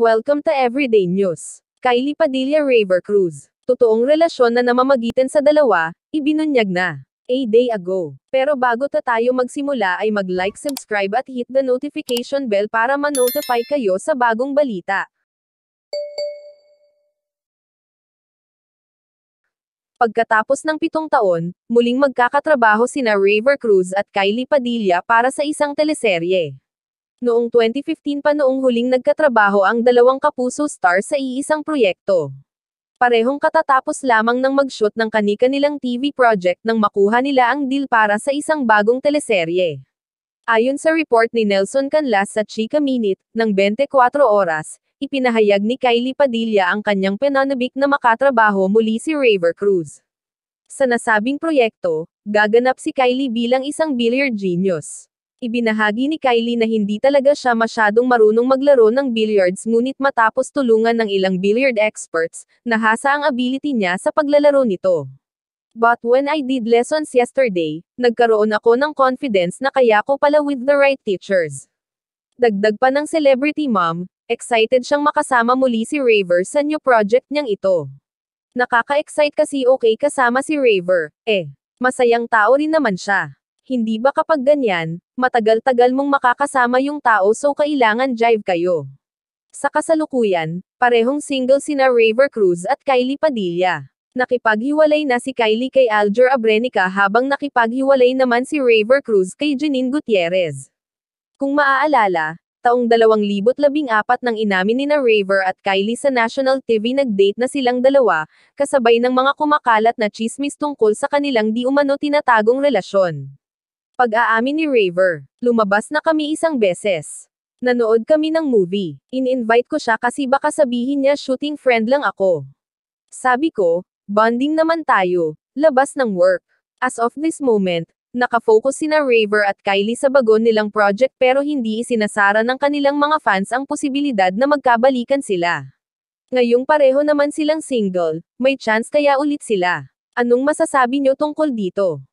Welcome to Everyday News. Kylie Padilla Raver Cruz. Totoong relasyon na namamagitan sa dalawa, ibinunyag na. A day ago. Pero bago ta tayo magsimula ay mag-like, subscribe at hit the notification bell para ma-notify kayo sa bagong balita. Pagkatapos ng pitong taon, muling magkakatrabaho sina Raver Cruz at Kylie Padilla para sa isang teleserye. Noong 2015 pa noong huling nagkatrabaho ang dalawang kapuso star sa iisang proyekto. Parehong katatapos lamang ng mag-shoot ng kani-kanilang TV project nang makuha nila ang deal para sa isang bagong teleserye. Ayon sa report ni Nelson Canlas sa Chika Minute, ng 24 oras, ipinahayag ni Kylie Padilla ang kanyang pinanabik na makatrabaho muli si Raver Cruz. Sa nasabing proyekto, gaganap si Kylie bilang isang billiard genius ibinahagi ni Kylie na hindi talaga siya masyadong marunong maglaro ng billiards ngunit matapos tulungan ng ilang billiard experts, nahasa ang ability niya sa paglalaro nito. But when I did lessons yesterday, nagkaroon ako ng confidence na kaya ko pala with the right teachers. Dagdag pa ng celebrity mom, excited siyang makasama muli si Raver sa new project niyang ito. Nakaka-excite kasi okay kasama si Raver, eh. Masayang tao rin naman siya hindi ba kapag ganyan, matagal-tagal mong makakasama yung tao so kailangan jive kayo. Sa kasalukuyan, parehong single sina Raver Cruz at Kylie Padilla. Nakipaghiwalay na si Kylie kay Alger Abrenica habang nakipaghiwalay naman si Raver Cruz kay Janine Gutierrez. Kung maaalala, taong 2014 nang inamin ni na Raver at Kylie sa national TV nag-date na silang dalawa, kasabay ng mga kumakalat na chismis tungkol sa kanilang di umano tinatagong relasyon pag-aamin ni Raver. Lumabas na kami isang beses. Nanood kami ng movie. In-invite ko siya kasi baka sabihin niya shooting friend lang ako. Sabi ko, bonding naman tayo, labas ng work. As of this moment, nakafocus sina Raver at Kylie sa bagon nilang project pero hindi isinasara ng kanilang mga fans ang posibilidad na magkabalikan sila. Ngayong pareho naman silang single, may chance kaya ulit sila. Anong masasabi niyo tungkol dito?